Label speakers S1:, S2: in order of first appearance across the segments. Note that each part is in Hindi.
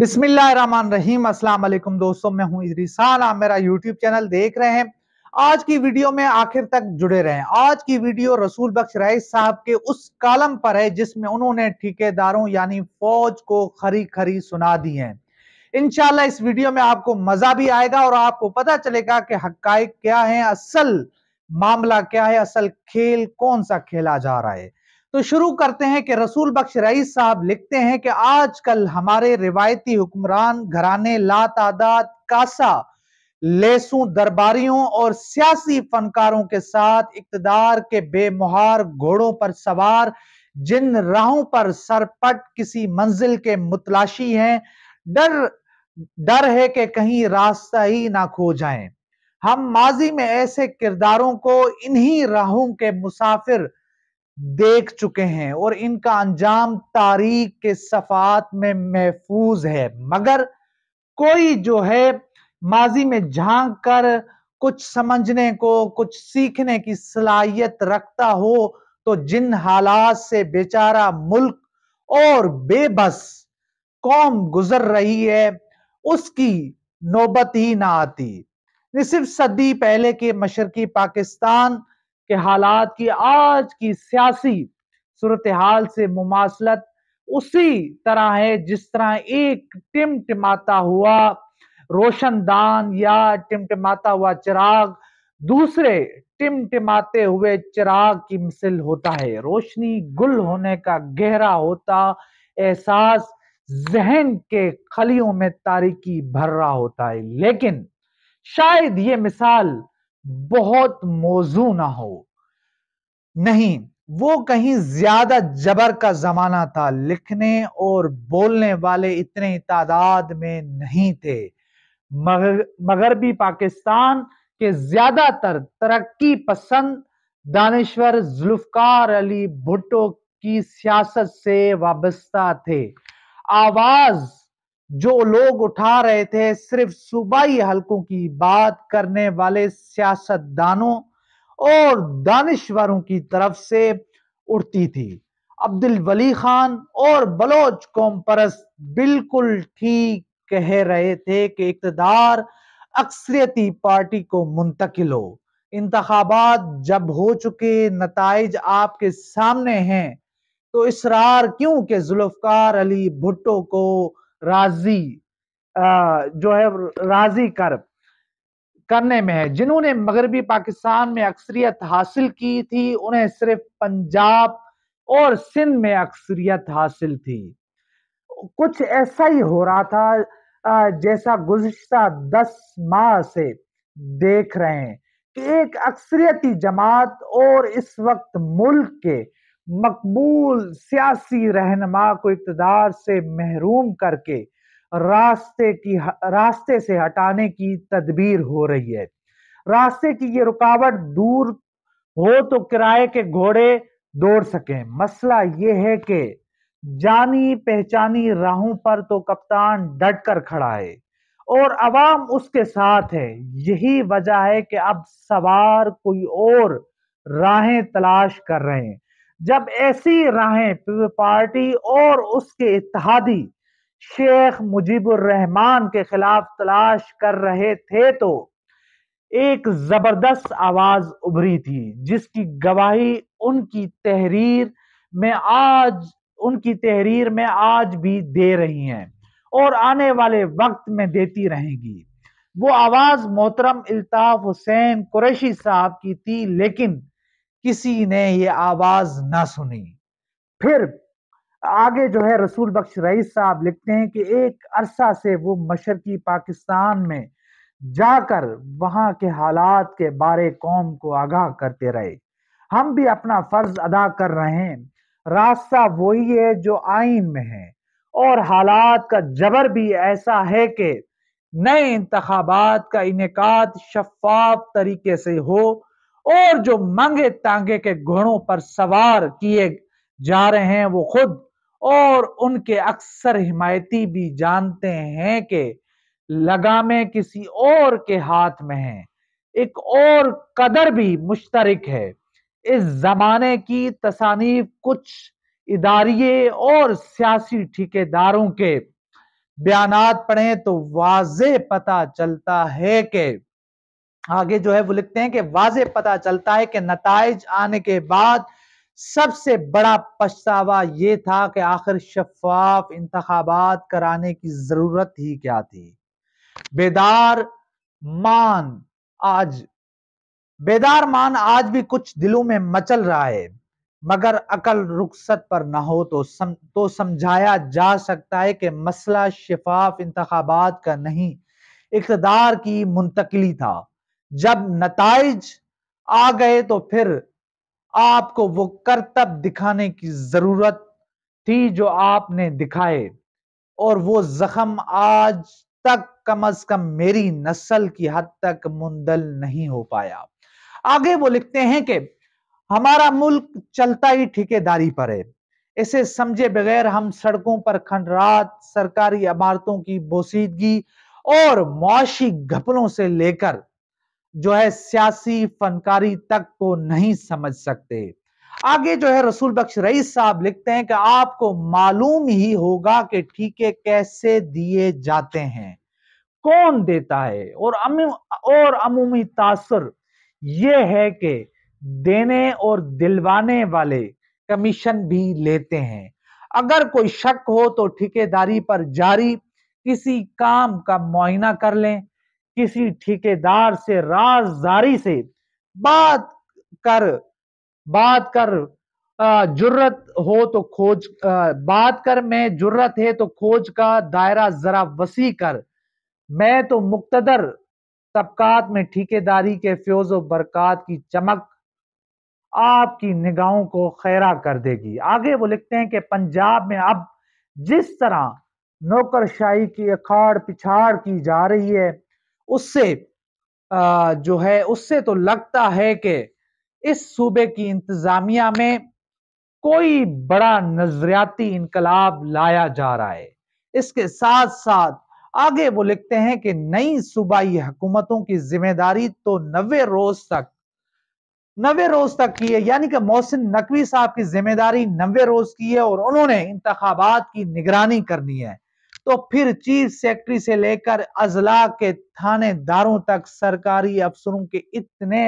S1: बिस्मिल्लाम अस्सलाम दोस्तों मैं हूं इदरीसान आप मेरा यूट्यूब चैनल देख रहे हैं आज की वीडियो में आखिर तक जुड़े रहें आज की वीडियो रसूल बख्श राइस साहब के उस कालम पर है जिसमें उन्होंने ठेकेदारों यानी फौज को खरी खरी सुना दी है इनशाला इस वीडियो में आपको मजा भी आएगा और आपको पता चलेगा कि हक क्या है असल मामला क्या है असल खेल कौन सा खेला जा रहा है तो शुरू करते हैं कि रसूल बख्श रईस साहब लिखते हैं कि आजकल हमारे रिवायती हुक्मरान घराने ला तादाद कासा लेसू दरबारियों और सियासी फनकारों के साथ इकतदार के बेमुहार घोड़ों पर सवार जिन राहों पर सरपट किसी मंजिल के मुतलाशी हैं डर डर है कि कहीं रास्ता ही ना खो जाएं हम माजी में ऐसे किरदारों को इन्हीं राहों के मुसाफिर देख चुके हैं और इनका अंजाम तारीख के सफात में महफूज है मगर कोई जो है माजी में झांक कर कुछ समझने को कुछ सीखने की सलाहियत रखता हो तो जिन हालात से बेचारा मुल्क और बेबस कौम गुजर रही है उसकी नौबत ही ना आती सिर्फ सदी पहले के मशरकी पाकिस्तान के हालात की आज की सियासी सूरत हाल से मुमासलत उसी तरह है जिस तरह एक टिमटिमाता हुआ रोशनदान या टिमटिमाता हुआ चिराग दूसरे टिमटिमाते हुए चिराग की मिसल होता है रोशनी गुल होने का गहरा होता एहसास जहन के खलियों में तारीकी भर रहा होता है लेकिन शायद ये मिसाल बहुत मौजू ना हो नहीं वो कहीं ज्यादा जबर का जमाना था लिखने और बोलने वाले इतने तादाद में नहीं थे मगर मगरबी पाकिस्तान के ज्यादातर तरक्की पसंद दानश्वर जुल्फकार अली भुट्टो की सियासत से वाबस्ता थे आवाज जो लोग उठा रहे थे सिर्फ सूबाई हलकों की बात करने वाले सियासतदानों और दानश्वरों की तरफ से उठती थी अब्दुल वली खान और बलोच कौम परस्त बिल्कुल ठीक कह रहे थे कि इकतदार अक्सरियती पार्टी को मुंतकिल हो इंतबात जब हो चुके नतज आपके सामने हैं तो इसरार क्यों के जुल्फकार अली भुट्टो को राजी जो है राजी कर करने में है जिन्होंने मगरबी पाकिस्तान में अक्सरियत हासिल की थी उन्हें सिर्फ पंजाब और सिंध में अक्सरियत हासिल थी कुछ ऐसा ही हो रहा था जैसा गुजशत दस माह से देख रहे हैं कि एक अक्सरियती जमात और इस वक्त मुल्क के मकबूल सियासी रहनमा को इकतदार से महरूम करके रास्ते की रास्ते से हटाने की तदबीर हो रही है रास्ते की ये रुकावट दूर हो तो किराए के घोड़े दौड़ सके मसला ये है कि जानी पहचानी राहों पर तो कप्तान डट कर खड़ा है और अवाम उसके साथ है यही वजह है कि अब सवार कोई और राहें तलाश कर रहे हैं जब ऐसी राहें पीपल पार्टी और उसके इतिहादी शेख मुजीबुर रहमान के खिलाफ तलाश कर रहे थे तो एक जबरदस्त आवाज उभरी थी जिसकी गवाही उनकी तहरीर में आज उनकी तहरीर में आज भी दे रही हैं और आने वाले वक्त में देती रहेंगी वो आवाज मोहतरम अल्ताफ हुसैन कुरैशी साहब की थी लेकिन किसी ने ये आवाज ना सुनी फिर आगे जो है रसूल बख्श रईस साहब लिखते हैं कि एक अरसा से वो मशरकी पाकिस्तान में जाकर वहां के हालात के बारे कौम को आगाह करते रहे हम भी अपना फर्ज अदा कर रहे हैं रास्ता वही है जो आइन में है और हालात का जबर भी ऐसा है कि नए इंतबात का इनका शफाफ तरीके से हो और जो मंगे तांगे के घोड़ों पर सवार किए जा रहे हैं वो खुद और उनके अक्सर हिमायती भी जानते हैं कि लगामे किसी और के हाथ में है एक और कदर भी मुश्तरक है इस जमाने की तसानीफ कुछ इदारिये और सियासी ठेकेदारों के बयान पढ़े तो वाज पता चलता है कि आगे जो है वो लिखते हैं कि वाजे पता चलता है कि नतज आने के बाद सबसे बड़ा पछतावा ये था कि आखिर शफाफ इंतबात कराने की जरूरत ही क्या थी बेदार मान आज बेदार मान आज भी कुछ दिलों में मचल रहा है मगर अकल रुखसत पर ना हो तो सम, तो समझाया जा सकता है कि मसला शफाफ इंतबात का नहीं इकतदार की मुंतकली था जब नतज आ गए तो फिर आपको वो करतब दिखाने की जरूरत थी जो आपने दिखाए और वो जख्म आज तक कम अज कम मेरी नस्ल की हद तक मुंदल नहीं हो पाया आगे वो लिखते हैं कि हमारा मुल्क चलता ही ठेकेदारी पर है इसे समझे बगैर हम सड़कों पर खंडरात सरकारी इमारतों की बोसीदगी और मुआशी घपलों से लेकर जो है सियासी फनकारी तक को नहीं समझ सकते आगे जो है रसूल बख्श रईस साहब लिखते हैं कि आपको मालूम ही होगा कि ठीके कैसे दिए जाते हैं कौन देता है और अमु, और अमूमी तासर यह है कि देने और दिलवाने वाले कमीशन भी लेते हैं अगर कोई शक हो तो ठेकेदारी पर जारी किसी काम का मुआयना कर लें किसी ठेकेदार से राजदारी से बात कर बात कर जुर्रत हो तो खोज बात कर मैं जुर्रत है तो खोज का दायरा जरा वसी कर मैं तो मुक्तदर तबकात में ठेकेदारी के फ्योज बरकत की चमक आपकी निगाहों को खैरा कर देगी आगे वो लिखते हैं कि पंजाब में अब जिस तरह नौकरशाही की अखाड़ पिछाड़ की जा रही है उससे जो है उससे तो लगता है कि इस सूबे की इंतजामिया में कोई बड़ा नजरियाती इनकलाब लाया जा रहा है इसके साथ साथ आगे वो लिखते हैं कि नई सूबाई हुकूमतों की जिम्मेदारी तो नबे रोज तक नबे रोज तक की है यानी कि मोहसिन नकवी साहब की जिम्मेदारी नवे रोज की है और उन्होंने इंतबात की निगरानी करनी है तो फिर चीफ सेक्रेटरी से लेकर अजला के थानेदारों तक सरकारी अफसरों के इतने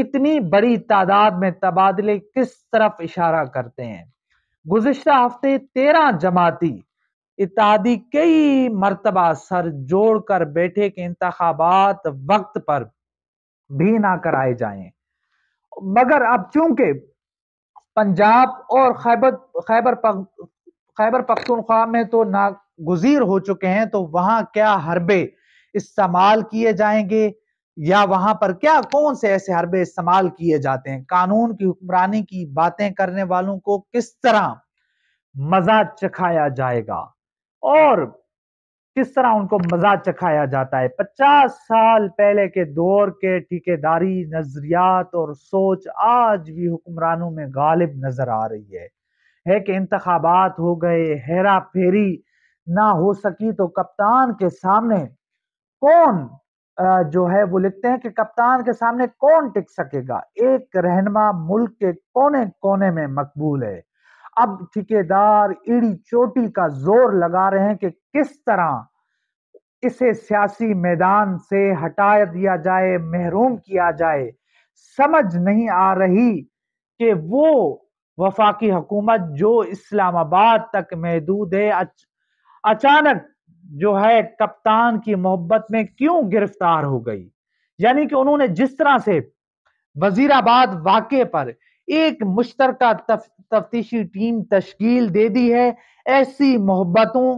S1: इतनी बड़ी तादाद में तबादले किस तरफ इशारा करते हैं गुजशत हफ्ते तेरह जमाती इत्यादि कई मरतबा सर जोड़ कर बैठे के इंतबात वक्त पर भी ना कराए जाएं मगर अब चूंकि पंजाब और खैबर खैबर पख, खैबर पख्तूनख्वा में तो ना गुजीर हो चुके हैं तो वहां क्या हरबे इस्तेमाल किए जाएंगे या वहां पर क्या कौन से ऐसे हरबे इस्तेमाल किए जाते हैं कानून की हुक्मरानी की बातें करने वालों को किस तरह मजा चखाया जाएगा और किस तरह उनको मजा चखाया जाता है पचास साल पहले के दौर के ठेकेदारी नजरियात और सोच आज भी हुक्मरानों में गालिब नजर आ रही है है कि इंतखाबात हो गए हेरा फेरी ना हो सकी तो कप्तान के सामने कौन जो है वो लिखते हैं कि कप्तान के सामने कौन टिक सकेगा एक रहनमा मुल्क के कोने कोने में मकबूल है अब ठेकेदार इड़ी चोटी का जोर लगा रहे हैं कि किस तरह इसे सियासी मैदान से हटा दिया जाए महरूम किया जाए समझ नहीं आ रही कि वो वफाकी हुकूमत जो इस्लामाबाद तक महदूद है अचानक जो है कप्तान की मोहब्बत में क्यों गिरफ्तार हो गई यानी कि उन्होंने जिस तरह से वजीराबाद वाक्य पर एक मुश्तर तफ, तफ्तीशी टीम तश्कील दे दी है ऐसी मोहब्बतों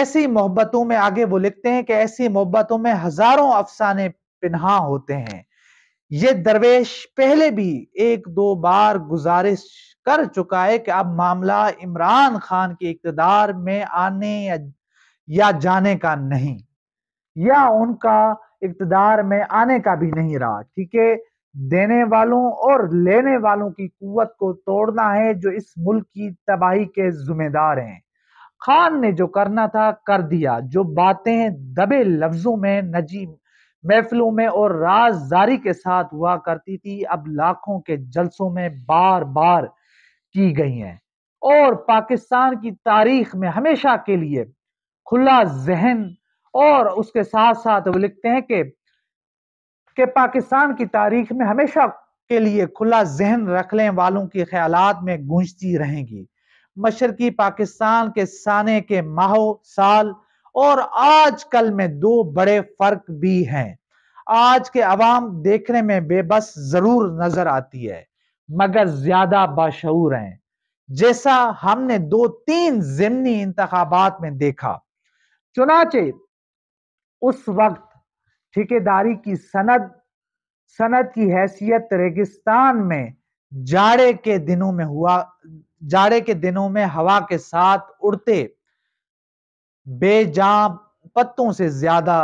S1: ऐसी मोहब्बतों में आगे वो लिखते हैं कि ऐसी मोहब्बतों में हजारों अफसाने पिन्हा होते हैं ये दरवेश पहले भी एक दो बार गुजारिश कर चुका है कि अब मामला इमरान खान की इकतदार में आने या, जाने का नहीं या उनका इकतदार में आने का भी नहीं रहा ठीक है देने वालों और लेने वालों की कुत को तोड़ना है जो इस मुल्क की तबाही के जुम्मेदार हैं खान ने जो करना था कर दिया जो बातें दबे लफ्जों में नजीब महफिलों में और राजदारी के साथ हुआ करती थी अब लाखों के जलसों में बार बार की गई हैं और पाकिस्तान की तारीख में हमेशा के लिए खुला जहन और उसके साथ साथ वो लिखते हैं कि के पाकिस्तान की तारीख में हमेशा के लिए खुला जहन रखने वालों के ख्याल में गूंजती रहेंगी मशरकी पाकिस्तान के साने के माहो साल और आज कल में दो बड़े फर्क भी हैं आज के अवाम देखने में बेबस जरूर नजर आती है मगर ज्यादा बाशूर हैं जैसा हमने दो तीन जिमनी इंतबात में देखा चुनाचे उस वक्त ठेकेदारी की सनद सनद की हैसियत रेगिस्तान में जाड़े के दिनों में हुआ जाड़े के दिनों में हवा के साथ उड़ते बेजाम पत्तों से ज्यादा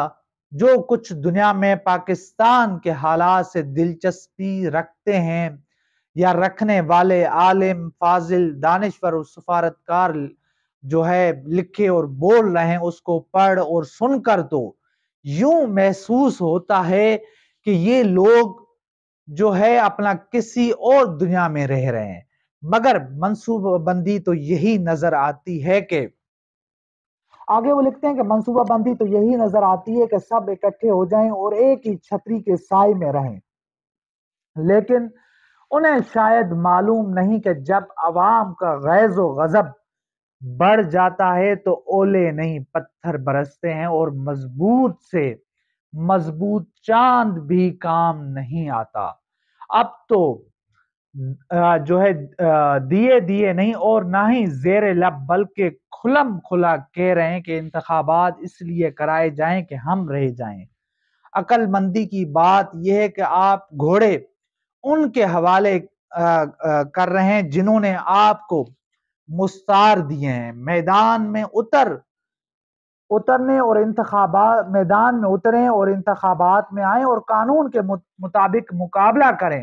S1: जो कुछ दुनिया में पाकिस्तान के हालात से दिलचस्पी रखते हैं या रखने वाले आलिम फाजिल दानश्वर और सफारतकार जो है लिखे और बोल रहे हैं उसको पढ़ और सुनकर तो यूं महसूस होता है कि ये लोग जो है अपना किसी और दुनिया में रह रहे हैं मगर मनसूबाबंदी तो यही नजर आती है कि आगे वो लिखते हैं कि मनसूबाबंदी तो यही नजर आती है कि सब इकट्ठे हो जाएं और एक ही छतरी के साय में रहें लेकिन उन्हें शायद मालूम नहीं कि जब आवाम का गैज़ व गज़ब बढ़ जाता है तो ओले नहीं पत्थर बरसते हैं और मजबूत से मजबूत चांद भी काम नहीं आता अब तो जो है दिए दिए नहीं और ना ही जेर लब बल्कि खुलम खुला कह रहे हैं कि इंतबात इसलिए कराए जाएं कि हम रह जाएं अक्लमंदी की बात यह है कि आप घोड़े उनके हवाले कर रहे हैं जिन्होंने आपको मुस्तार दिए हैं मैदान में उतर उतरने और इंतबात मैदान में उतरें और इंतबात में आए और कानून के मुताबिक मुकाबला करें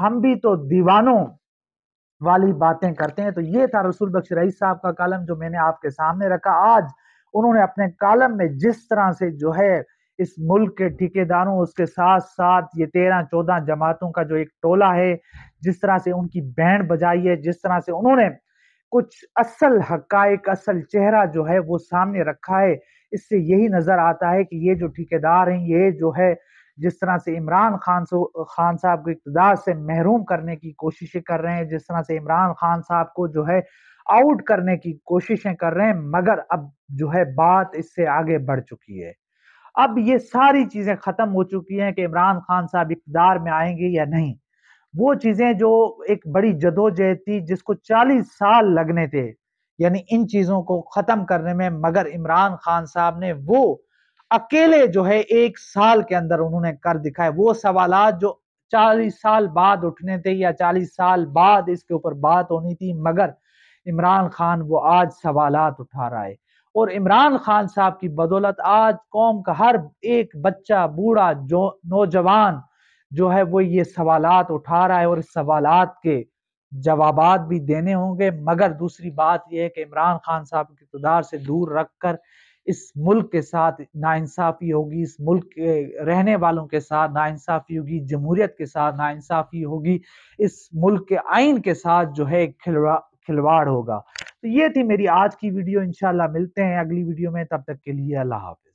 S1: हम भी तो दीवानों वाली बातें करते हैं तो ये था रसूल बख्श रईस साहब का कालम जो मैंने आपके सामने रखा आज उन्होंने अपने कालम में जिस तरह से जो है इस मुल्क के ठेकेदारों उसके साथ साथ ये तेरह चौदह जमातों का जो एक टोला है जिस तरह से उनकी बैंड बजाई है जिस तरह से उन्होंने कुछ असल हकायक असल चेहरा जो है वो सामने रखा है इससे यही नज़र आता है कि ये जो ठेकेदार हैं ये जो है जिस तरह से इमरान खान खान साहब को इकतदार से महरूम करने की कोशिशें कर रहे हैं जिस तरह से इमरान खान साहब को जो है आउट करने की कोशिशें कर रहे हैं मगर अब जो है बात इससे आगे बढ़ चुकी है अब ये सारी चीजें खत्म हो चुकी हैं कि इमरान खान साहब इकदार में आएंगे या नहीं वो चीजें जो एक बड़ी जदोजहद थी जिसको 40 साल लगने थे यानी इन चीजों को खत्म करने में मगर इमरान खान साहब ने वो अकेले जो है एक साल के अंदर उन्होंने कर दिखाए वो सवाल जो 40 साल बाद उठने थे या 40 साल बाद इसके ऊपर बात होनी थी मगर इमरान खान वो आज सवाल उठा रहा है और इमरान खान साहब की बदौलत आज कौम का हर एक बच्चा बूढ़ा जो नौजवान जो है वो ये सवालात उठा रहा है और इस सवालात के जवाब भी देने होंगे मगर दूसरी बात यह है कि इमरान खान साहब के इकतदार से दूर रख कर इस मुल्क के साथ नाइंसाफ़ी होगी इस मुल्क के रहने वालों के साथ नाइंसाफ़ी होगी जमहूरियत के साथ नाइंसाफ़ी होगी इस मुल्क के आइन के साथ जो है खिलवा खिलवाड़ होगा तो ये थी मेरी आज की वीडियो इंशाल्लाह मिलते हैं अगली वीडियो में तब तक के लिए अल्लाह हाफिज